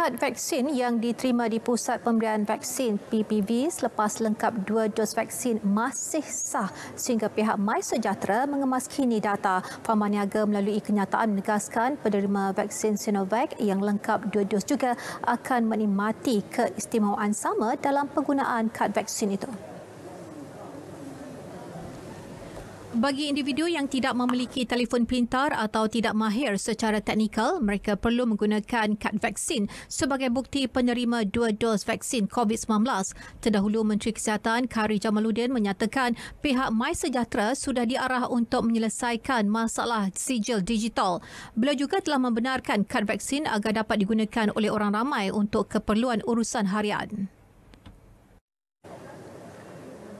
sertifikat vaksin yang diterima di Pusat Pemberian Vaksin PPV selepas lengkap dua dos vaksin masih sah sehingga pihak MySejahtera mengemas kini data. Farmaniaga melalui kenyataan menegaskan penerima vaksin Sinovac yang lengkap dua dos juga akan menikmati keistimewaan sama dalam penggunaan kad vaksin itu. Bagi individu yang tidak memiliki telefon pintar atau tidak mahir secara teknikal, mereka perlu menggunakan kad vaksin sebagai bukti penerima dua dos vaksin COVID-19. Terdahulu, Menteri Kesihatan Kari Jamaluddin menyatakan pihak MySejahtera sudah diarah untuk menyelesaikan masalah sijil digital. Beliau juga telah membenarkan kad vaksin agar dapat digunakan oleh orang ramai untuk keperluan urusan harian.